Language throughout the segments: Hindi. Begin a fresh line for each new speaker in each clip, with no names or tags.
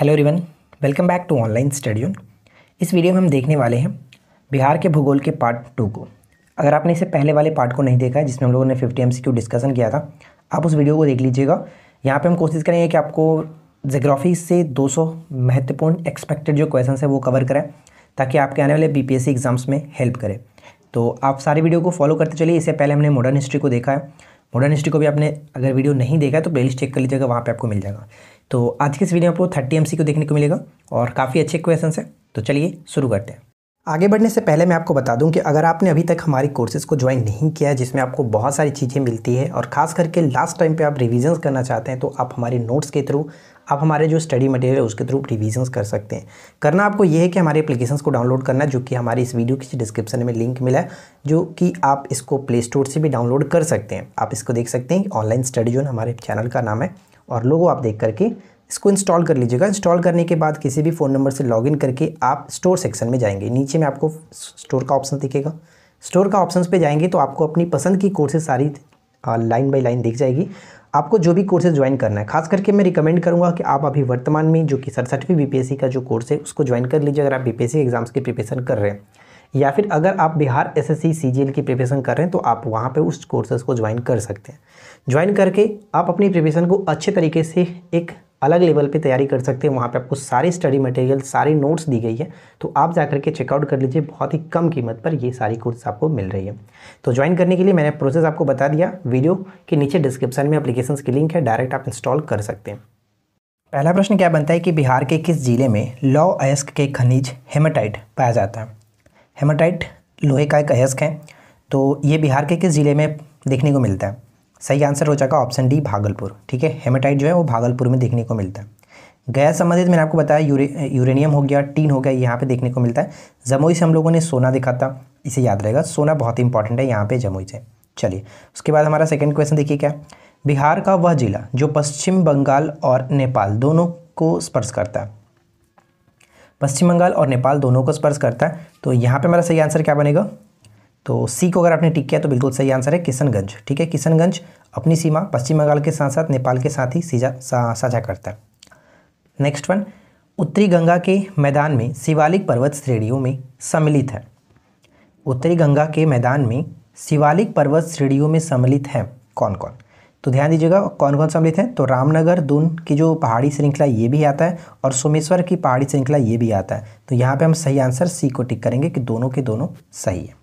हेलो रिवन welcome back to online studio इस वीडियो में हम देखने वाले हैं बिहार के भूगोल के पार्ट टू को अगर आपने इसे पहले वाले पार्ट को नहीं देखा है जिसमें हम लोगों ने फिफ्टी एम डिस्कशन किया था आप उस वीडियो को देख लीजिएगा यहाँ पे हम कोशिश करेंगे कि आपको जोग्राफ़ी से 200 महत्वपूर्ण एक्सपेक्टेड जो क्वेश्चन है वो कवर करें ताकि आपके आने वाले बी एग्ज़ाम्स में हेल्प करें तो आप सारी वीडियो को फॉलो करते चलिए इससे पहले हमने मॉडर्न हिस्ट्री को देखा है मॉडर्न हिस्ट्री को भी आपने अगर वीडियो नहीं देखा है तो प्ले चेक कर लीजिएगा वहाँ पर आपको मिल जाएगा तो आज के इस वीडियो में आपको थर्टी एम को देखने को मिलेगा और काफ़ी अच्छे क्वेश्चन है तो चलिए शुरू करते हैं आगे बढ़ने से पहले मैं आपको बता दूं कि अगर आपने अभी तक हमारी कोर्सेज को ज्वाइन नहीं किया है जिसमें आपको बहुत सारी चीज़ें मिलती है और खास करके लास्ट टाइम पे आप रिविजन्स करना चाहते हैं तो आप हमारे नोट्स के थ्रू आप हमारे जो स्टडी मटेरियल है उसके थ्रू रिविजन्स कर सकते हैं करना आपको ये है कि हमारे एप्लीकेशंस को डाउनलोड करना जो कि हमारे इस वीडियो की डिस्क्रिप्शन में लिंक मिला है जो कि आप इसको प्ले स्टोर से भी डाउनलोड कर सकते हैं आप इसको देख सकते हैं ऑनलाइन स्टडी जोन हमारे चैनल का नाम है और लोगो आप देख करके इसको इंस्टॉल कर लीजिएगा इंस्टॉल करने के बाद किसी भी फ़ोन नंबर से लॉगिन करके आप स्टोर सेक्शन में जाएंगे नीचे में आपको स्टोर का ऑप्शन दिखेगा स्टोर का ऑप्शन पे जाएंगे तो आपको अपनी पसंद की कोर्सेज सारी लाइन बाई लाइन दिख जाएगी आपको जो भी कोर्सेज ज्वाइन करना है खास करके मैं रिकमेंड करूंगा कि आप अभी वर्तमान में जो कि सड़सठवीं बी का जो कोर्स है उसको ज्वाइन कर लीजिए अगर आप बी एग्जाम्स की प्रिपेशन कर रहे हैं या फिर अगर आप बिहार एस एस की प्रिपरेशन कर रहे हैं तो आप वहाँ पर उस कोर्सेज़ को ज्वाइन कर सकते हैं ज्वाइन करके आप अपनी प्रिपरेशन को अच्छे तरीके से एक अलग लेवल पे तैयारी कर सकते हैं वहाँ पे आपको सारी स्टडी मटेरियल सारी नोट्स दी गई है तो आप जा करके चेकआउट कर लीजिए बहुत ही कम कीमत पर ये सारी कोर्स आपको मिल रही है तो ज्वाइन करने के लिए मैंने प्रोसेस आपको बता दिया वीडियो के नीचे डिस्क्रिप्शन में अप्लीकेशन की लिंक है डायरेक्ट आप इंस्टॉल कर सकते हैं पहला प्रश्न क्या बनता है कि बिहार के किस जिले में लॉ अयस्क के खनिज हेमाटाइट पाया जाता है हेमाटाइट लोहे का एक अयस्क है तो ये बिहार के किस ज़िले में देखने को मिलता है सही आंसर हो जाएगा ऑप्शन डी भागलपुर ठीक है हेमाटाइट जो है वो भागलपुर में देखने को मिलता है गैस संबंधित मैंने आपको बताया यूरे, यूरेनियम हो गया टीन हो गया यहाँ पे देखने को मिलता है जमुई से हम लोगों ने सोना दिखा था इसे याद रहेगा सोना बहुत इंपॉर्टेंट है यहाँ पे जमुई से चलिए उसके बाद हमारा सेकंड क्वेश्चन देखिए क्या बिहार का वह जिला जो पश्चिम बंगाल और नेपाल दोनों को स्पर्श करता है पश्चिम बंगाल और नेपाल दोनों को स्पर्श करता है तो यहाँ पर मेरा सही आंसर क्या बनेगा तो सी को अगर आपने टिक किया तो बिल्कुल सही आंसर है किशनगंज ठीक है किशनगंज अपनी सीमा पश्चिम बंगाल के साथ साथ नेपाल के साथ ही सीजा साझा करता है नेक्स्ट वन उत्तरी गंगा के मैदान में शिवालिक पर्वत श्रेणियों में सम्मिलित है उत्तरी गंगा के मैदान में शिवालिक पर्वत श्रेणियों में सम्मिलित हैं कौन कौन तो ध्यान दीजिएगा कौन कौन सा अमृत है तो रामनगर दून की जो पहाड़ी श्रृंखला ये भी आता है और सोमेश्वर की पहाड़ी श्रृंखला ये भी आता है तो यहाँ पर हम सही आंसर सी को टिक करेंगे कि दोनों के दोनों सही है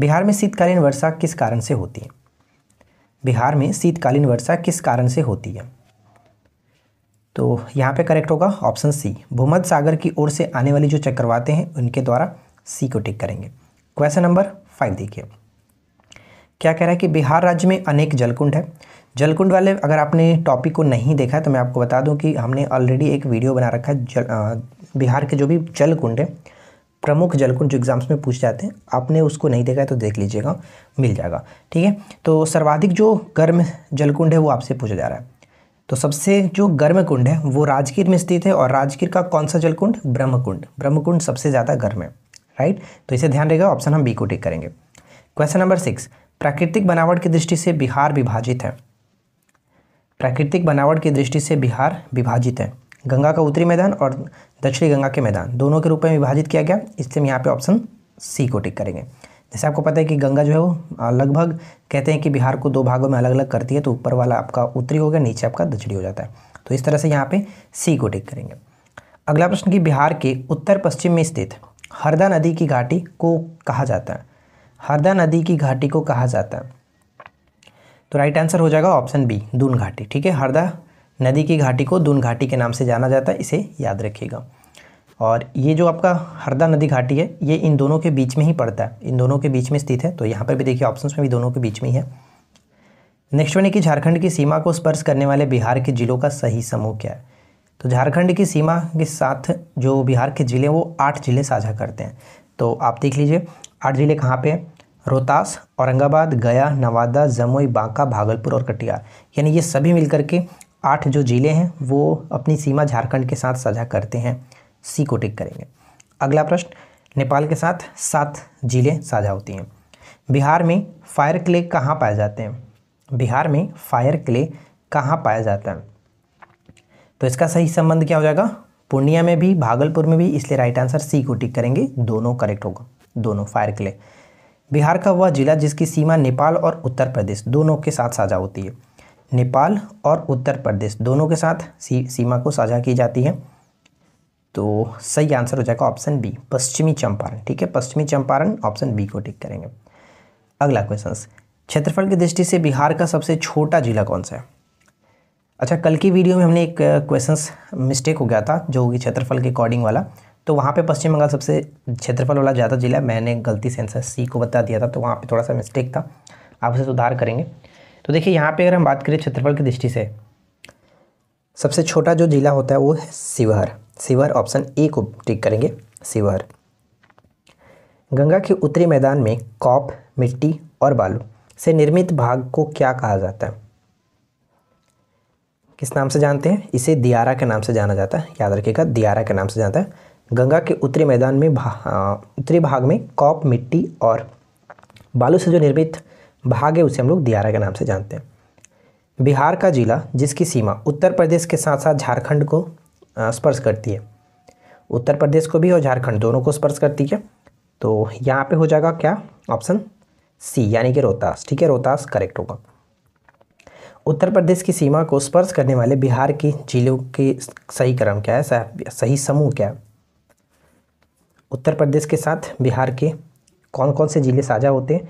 बिहार में शीतकालीन वर्षा किस कारण से होती है बिहार में शीतकालीन वर्षा किस कारण से होती है तो यहाँ पे करेक्ट होगा ऑप्शन सी भूमध सागर की ओर से आने वाली जो चक्रवाते हैं उनके द्वारा सी को टिक करेंगे क्वेश्चन नंबर फाइव देखिए क्या कह रहा है कि बिहार राज्य में अनेक जलकुंड है जलकुंड वाले अगर आपने टॉपिक को नहीं देखा तो मैं आपको बता दूं कि हमने ऑलरेडी एक वीडियो बना रखा है जल आ, बिहार के जो भी जलकुंड है प्रमुख जलकुंड जो एग्जाम्स में पूछ जाते हैं आपने उसको नहीं देखा है तो देख लीजिएगा मिल जाएगा ठीक है तो सर्वाधिक जो गर्म जलकुंड है वो आपसे पूछा जा रहा है तो सबसे जो गर्म कुंड है वो राजगीर में स्थित है और राजगीर का कौन सा जलकुंड ब्रह्मकुंड ब्रह्मकुंड सबसे ज़्यादा गर्म है राइट तो इसे ध्यान रहेगा ऑप्शन हम बी को टिक करेंगे क्वेश्चन नंबर सिक्स प्राकृतिक बनावट की दृष्टि से बिहार विभाजित है प्राकृतिक बनावट की दृष्टि से बिहार विभाजित है गंगा का उत्तरी मैदान और दक्षिणी गंगा के मैदान दोनों के रूप में विभाजित किया गया इससे हम यहाँ पे ऑप्शन सी को टिक करेंगे जैसे आपको पता है कि गंगा जो है वो लगभग कहते हैं कि बिहार को दो भागों में अलग अलग करती है तो ऊपर वाला आपका उत्तरी हो गया नीचे आपका दक्षिणी हो जाता है तो इस तरह से यहाँ पे सी को टिक करेंगे अगला प्रश्न कि बिहार के उत्तर पश्चिम में स्थित हरदा नदी की घाटी को कहा जाता है हरदा नदी की घाटी को कहा जाता है तो राइट आंसर हो जाएगा ऑप्शन बी दून घाटी ठीक है हरदा नदी की घाटी को दून घाटी के नाम से जाना जाता है इसे याद रखिएगा और ये जो आपका हरदा नदी घाटी है ये इन दोनों के बीच में ही पड़ता है इन दोनों के बीच में स्थित है तो यहाँ पर भी देखिए ऑप्शन में भी दोनों के बीच में ही है नेक्स्ट वन है कि झारखंड की सीमा को स्पर्श करने वाले बिहार के जिलों का सही समूह क्या है तो झारखंड की सीमा के साथ जो बिहार के ज़िले वो आठ ज़िले साझा करते हैं तो आप देख लीजिए आठ ज़िले कहाँ पे रोहतास औरंगाबाद गया नवादा जमुई बांका भागलपुर और कटिहार यानी ये सभी मिलकर के आठ जो ज़िले हैं वो अपनी सीमा झारखंड के साथ साझा करते हैं सी को टिक करेंगे अगला प्रश्न नेपाल के साथ सात ज़िले साझा होती हैं बिहार में फायर क्ले कहाँ पाए जाते हैं बिहार में फायर क्ले कहाँ पाया जाता है तो इसका सही संबंध क्या हो जाएगा पूर्णिया में भी भागलपुर में भी इसलिए राइट आंसर सी को टिक करेंगे दोनों करेक्ट होगा दोनों फायर किले बिहार का वह जिला जिसकी सीमा नेपाल और उत्तर प्रदेश दोनों के साथ साझा होती है नेपाल और उत्तर प्रदेश दोनों के साथ सी, सीमा को साझा की जाती है तो सही आंसर हो जाएगा ऑप्शन बी पश्चिमी चंपारण ठीक है पश्चिमी चंपारण ऑप्शन बी को टिक करेंगे अगला क्वेश्चन क्षेत्रफल की दृष्टि से बिहार का सबसे छोटा जिला कौन सा है अच्छा कल की वीडियो में हमने एक क्वेश्चंस मिस्टेक हो गया था जो होगी क्षेत्रफल के अकॉर्डिंग वाला तो वहाँ पे पश्चिम बंगाल सबसे क्षेत्रफल वाला ज़्यादा जिला मैंने गलती सेंसर सी को बता दिया था तो वहाँ पे थोड़ा सा मिस्टेक था आप उसे सुधार करेंगे तो देखिए यहाँ पे अगर हम बात करें क्षेत्रफल की दृष्टि से सबसे छोटा जो जिला होता है वो है शिवहर शिवहर ऑप्शन ए को टिक करेंगे शिवहर गंगा के उत्तरी मैदान में कॉप मिट्टी और बालू से निर्मित भाग को क्या कहा जाता है किस नाम से जानते हैं इसे दियारा के नाम से जाना जाता है याद रखिएगा दियारा के नाम से जाता है गंगा के उत्तरी मैदान में भा, उत्तरी भाग में कॉप मिट्टी और बालू से जो निर्मित भाग है उसे हम लोग दियारा के नाम से जानते हैं बिहार का जिला जिसकी सीमा उत्तर प्रदेश के साथ साथ झारखंड को स्पर्श करती है उत्तर प्रदेश को भी और झारखंड दोनों को स्पर्श करती है तो यहाँ पे हो जाएगा क्या ऑप्शन सी यानी कि रोहतास ठीक है रोहतास करेक्ट होगा उत्तर प्रदेश की सीमा को स्पर्श करने वाले बिहार के जिलों के सही क्रम क्या है सही समूह क्या है उत्तर प्रदेश के साथ बिहार के कौन कौन से ज़िले साझा होते हैं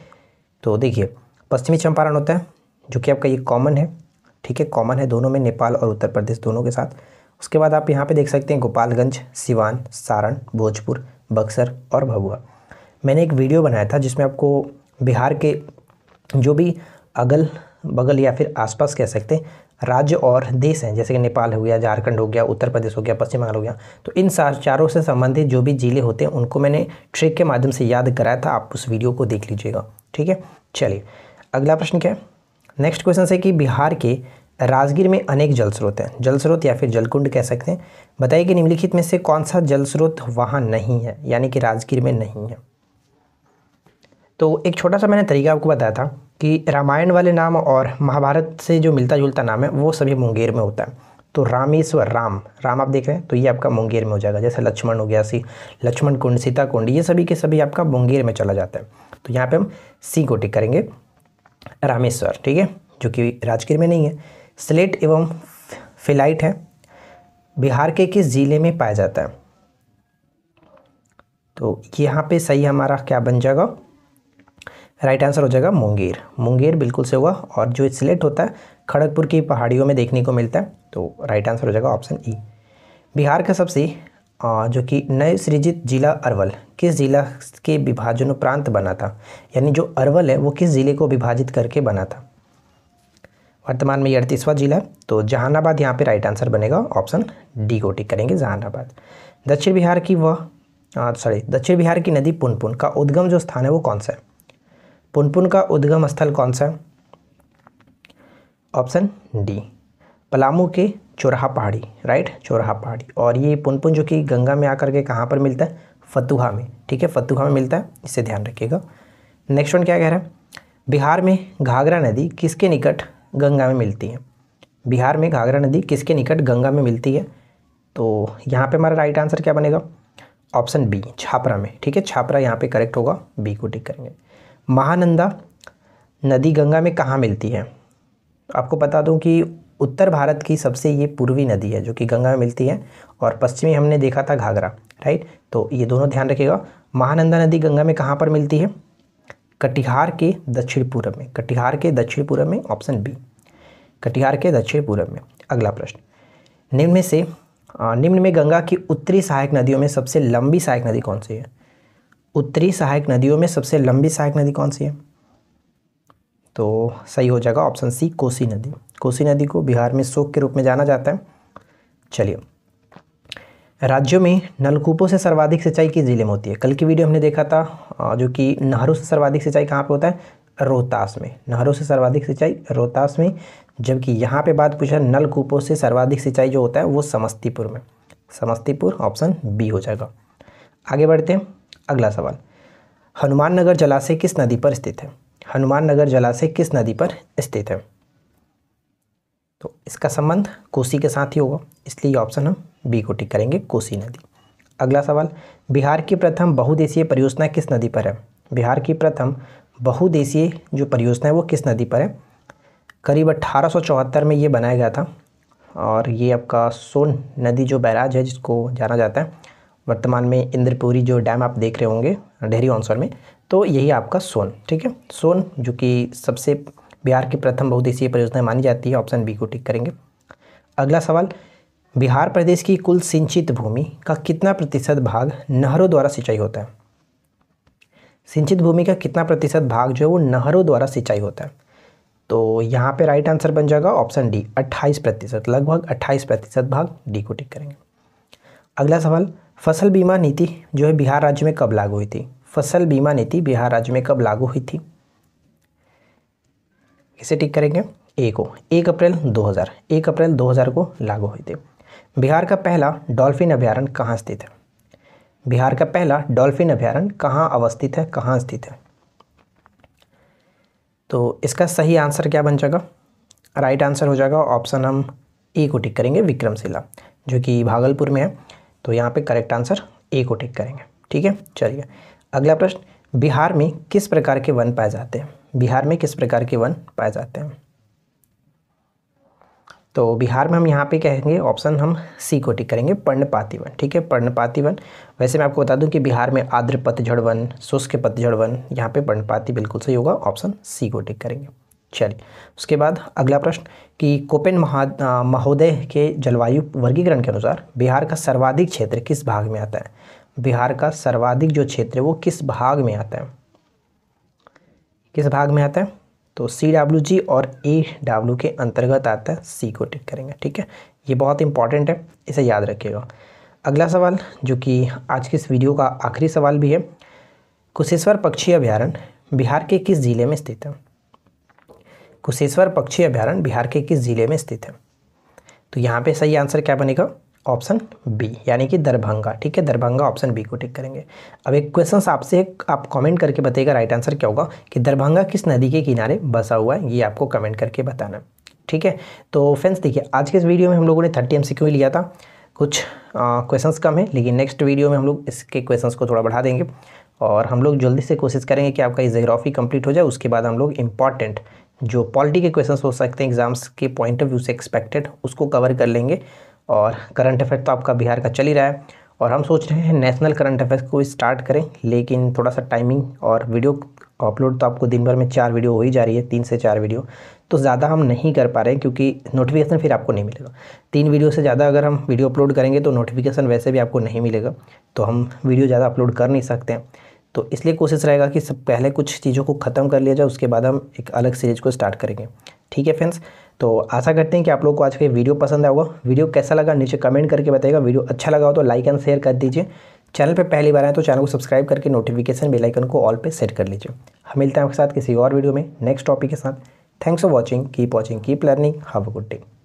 तो देखिए पश्चिमी चंपारण होता है जो कि आपका ये कॉमन है ठीक है कॉमन है दोनों में नेपाल और उत्तर प्रदेश दोनों के साथ उसके बाद आप यहाँ पे देख सकते हैं गोपालगंज सिवान सारण भोजपुर बक्सर और भभुआ मैंने एक वीडियो बनाया था जिसमें आपको बिहार के जो भी अगल बगल या फिर आसपास कह सकते हैं राज्य और देश हैं जैसे कि नेपाल हो गया झारखंड हो गया उत्तर प्रदेश हो गया पश्चिम बंगाल हो गया तो इन चारों से संबंधित जो भी ज़िले होते हैं उनको मैंने ट्रिक के माध्यम से याद कराया था आप उस वीडियो को देख लीजिएगा ठीक है चलिए अगला प्रश्न क्या है नेक्स्ट क्वेश्चन है कि बिहार के राजगीर में अनेक जल स्रोत हैं जल स्रोत या फिर जलकुंड कह सकते हैं बताइए कि निम्नलिखित में से कौन सा जल स्रोत वहाँ नहीं है यानी कि राजगीर में नहीं है तो एक छोटा सा मैंने तरीका आपको बताया था कि रामायण वाले नाम और महाभारत से जो मिलता जुलता नाम है वो सभी मुंगेर में होता है तो रामेश्वर राम राम आप देख रहे हैं तो ये आपका मुंगेर में हो जाएगा जैसे लक्ष्मण हो गया सी लक्ष्मण कुंड सीता कुंड ये सभी के सभी आपका मुंगेर में चला जाता है तो यहाँ पे हम सी को टिक करेंगे रामेश्वर ठीक है जो कि राजगीर में नहीं है स्लेट एवं फिलाइट है बिहार के किस ज़िले में पाया जाता है तो यहाँ पर सही हमारा क्या बन जाएगा राइट आंसर हो जाएगा मुंगेर मुंगेर बिल्कुल से होगा और जो सिलेट होता है खड़गपुर की पहाड़ियों में देखने को मिलता है तो राइट आंसर हो जाएगा ऑप्शन ई e। बिहार का सबसे जो कि नए सृजित जिला अरवल किस जिला के विभाजन प्रांत बना था यानी जो अरवल है वो किस ज़िले को विभाजित करके बना था वर्तमान में ये अड़तीसवां जिला है तो जहानाबाद यहाँ पे राइट आंसर बनेगा ऑप्शन डी को टिक करेंगे जहानाबाद दक्षिण बिहार की वह सॉरी दक्षिण बिहार की नदी पुनपुन का उद्गम जो स्थान है वो कौन सा है पुनपुन का उद्गम स्थल कौन सा है ऑप्शन डी पलामू के चौराहा पहाड़ी राइट चौराहा पहाड़ी और ये पुनपुन जो कि गंगा में आकर के कहाँ पर मिलता है फतुहा में ठीक है फतुहा में मिलता है इसे ध्यान रखिएगा नेक्स्ट वन क्या कह रहा है बिहार में घाघरा नदी किसके निकट गंगा में मिलती है बिहार में घाघरा नदी किसके निकट गंगा में मिलती है तो यहाँ पे हमारा राइट आंसर क्या बनेगा ऑप्शन बी छापरा में ठीक है छापरा यहाँ पे करेक्ट होगा बी को टिक करेंगे महानंदा नदी गंगा में कहाँ मिलती है आपको बता दूं कि उत्तर भारत की सबसे ये पूर्वी नदी है जो कि गंगा में मिलती है और पश्चिमी हमने देखा था घाघरा राइट तो ये दोनों ध्यान रखिएगा महानंदा नदी गंगा में कहाँ पर मिलती है कटिहार के दक्षिण पूर्व में कटिहार के दक्षिण पूर्व में ऑप्शन बी कटिहार के दक्षिण पूर्व में अगला प्रश्न निम्न में से निम्न में गंगा की उत्तरी सहायक नदियों में सबसे लंबी सहायक नदी कौन सी है उत्तरी सहायक नदियों में सबसे लंबी सहायक नदी कौन सी है तो सही हो जाएगा ऑप्शन सी कोसी नदी कोसी नदी को बिहार में शोक के रूप में जाना जाता है चलिए राज्यों में नलकूपों से सर्वाधिक सिंचाई किस जिले में होती है कल की वीडियो हमने देखा था जो कि नहरों से सर्वाधिक सिंचाई कहाँ पे होता है रोहतास में नहरों से सर्वाधिक सिंचाई रोहतास में जबकि यहाँ पे बात पूछा नलकूपों से सर्वाधिक सिंचाई जो होता है वो समस्तीपुर में समस्तीपुर ऑप्शन बी हो जाएगा आगे बढ़ते हैं अगला सवाल हनुमान नगर जलाशय किस नदी पर स्थित है हनुमान नगर जलाशय किस नदी पर स्थित है तो इसका संबंध कोसी के साथ ही होगा इसलिए ऑप्शन हम बी को टिक करेंगे कोसी नदी अगला सवाल बिहार की प्रथम बहुदेशीय परियोजना किस नदी पर है बिहार की प्रथम बहुदेशीय जो परियोजना है वो किस नदी पर है करीब अट्ठारह में ये बनाया गया था और ये आपका सोन नदी जो बैराज है जिसको जाना जाता है वर्तमान में इंद्रपुरी जो डैम आप देख रहे होंगे डेहरी ऑनसोर में तो यही आपका सोन ठीक है सोन जो कि सबसे बिहार की प्रथम बहुदेशीय परियोजना मानी जाती है ऑप्शन बी को टिक करेंगे अगला सवाल बिहार प्रदेश की कुल सिंचित भूमि का कितना प्रतिशत भाग नहरों द्वारा सिंचाई होता है सिंचित भूमि का कितना प्रतिशत भाग जो है वो नहरों द्वारा सिंचाई होता है तो यहाँ पे राइट आंसर बन जाएगा ऑप्शन डी 28 प्रतिशत लगभग 28 प्रतिशत भाग डी को टिक करेंगे अगला सवाल फसल बीमा नीति जो है बिहार राज्य में कब लागू हुई थी फसल बीमा नीति बिहार राज्य में कब लागू हुई थी इसे टिक करेंगे ए को एक अप्रैल 2000 एक अप्रैल 2000 को लागू हुई थी बिहार का पहला डॉल्फिन अभ्यारण्य कहाँ स्थित है बिहार का पहला डॉल्फिन अभ्यारण्य कहाँ अवस्थित है कहाँ स्थित है तो इसका सही आंसर क्या बन जाएगा राइट आंसर हो जाएगा ऑप्शन हम ए को टिक करेंगे विक्रमशिला जो कि भागलपुर में है तो यहाँ पे करेक्ट आंसर ए को टिक करेंगे ठीक है चलिए अगला प्रश्न बिहार में किस प्रकार के वन पाए जाते हैं बिहार में किस प्रकार के वन पाए जाते हैं तो बिहार में हम यहाँ पे कहेंगे ऑप्शन हम सी को टिक करेंगे पर्णपाती वन ठीक है पर्णपाती वन वैसे मैं आपको बता दूं कि बिहार में आद्र पतझड़ वन शुष्क पतझड़ वन यहाँ पे पर्णपाती बिल्कुल सही होगा ऑप्शन सी को टिक करेंगे चलिए उसके बाद अगला प्रश्न कि कोपेन महोदय के जलवायु वर्गीकरण के अनुसार बिहार का सर्वाधिक क्षेत्र किस भाग में आता है बिहार का सर्वाधिक जो क्षेत्र है वो किस भाग में आता है किस भाग में आता है तो सी डब्ल्यू जी और ए डब्ल्यू के अंतर्गत आता है सी को टिक करेंगे ठीक है ये बहुत इंपॉर्टेंट है इसे याद रखिएगा अगला सवाल जो कि आज के इस वीडियो का आखिरी सवाल भी है कुशेश्वर पक्षी अभ्यारण्य बिहार के किस ज़िले में स्थित है कुशेश्वर पक्षी अभ्यारण्य बिहार के किस ज़िले में स्थित है तो यहाँ पे सही आंसर क्या बनेगा ऑप्शन बी यानी कि दरभंगा ठीक है दरभंगा ऑप्शन बी को टिक करेंगे अब एक क्वेश्चन आपसे आप कमेंट करके बताइएगा राइट आंसर क्या होगा कि दरभंगा किस नदी के किनारे बसा हुआ है ये आपको कमेंट करके बताना ठीक है तो फ्रेंड्स देखिए आज के इस वीडियो में हम लोगों ने थर्टी एम लिया था कुछ क्वेश्चंस कम है लेकिन नेक्स्ट वीडियो में हम लोग इसके क्वेश्चंस को थोड़ा बढ़ा देंगे और हम लोग जल्दी से कोशिश करेंगे कि आपका ये जोग्राफी कंप्लीट हो जाए उसके बाद हम लोग इंपॉर्टेंट जो पॉलिटी के क्वेश्चंस हो सकते हैं एग्ज़ाम्स के पॉइंट ऑफ व्यू से एक्सपेक्टेड उसको कवर कर लेंगे और करंट अफेयर तो आपका बिहार का चल ही रहा है और हम सोच रहे हैं नेशनल करंट अफेयर्स को स्टार्ट करें लेकिन थोड़ा सा टाइमिंग और वीडियो अपलोड तो आपको दिन भर में चार वीडियो हो ही जा रही है तीन से चार वीडियो तो ज़्यादा हम नहीं कर पा रहे हैं क्योंकि नोटिफिकेशन फिर आपको नहीं मिलेगा तीन वीडियो से ज़्यादा अगर हम वीडियो अपलोड करेंगे तो नोटिफिकेशन वैसे भी आपको नहीं मिलेगा तो हम वीडियो ज़्यादा अपलोड कर नहीं सकते हैं तो इसलिए कोशिश रहेगा कि सब पहले कुछ चीज़ों को ख़त्म कर लिया जाए उसके बाद हम एक अलग सीरीज को स्टार्ट करेंगे ठीक है फ्रेंड्स तो आशा करते हैं कि आप लोग को आज का वीडियो पसंद आएगा वीडियो कैसा लगा नीचे कमेंट करके बताइएगा वीडियो अच्छा लगा हो तो लाइक एंड शेयर कर दीजिए चैनल पर पहली बार आए तो चैनल को सब्सक्राइब करके नोटिफिकेशन बेलाइकन को ऑल पर सेट कर लीजिए हम मिलते हैं आपके साथ किसी और वीडियो में नेक्स्ट टॉपिक के साथ thanks for watching keep watching keep learning have a good day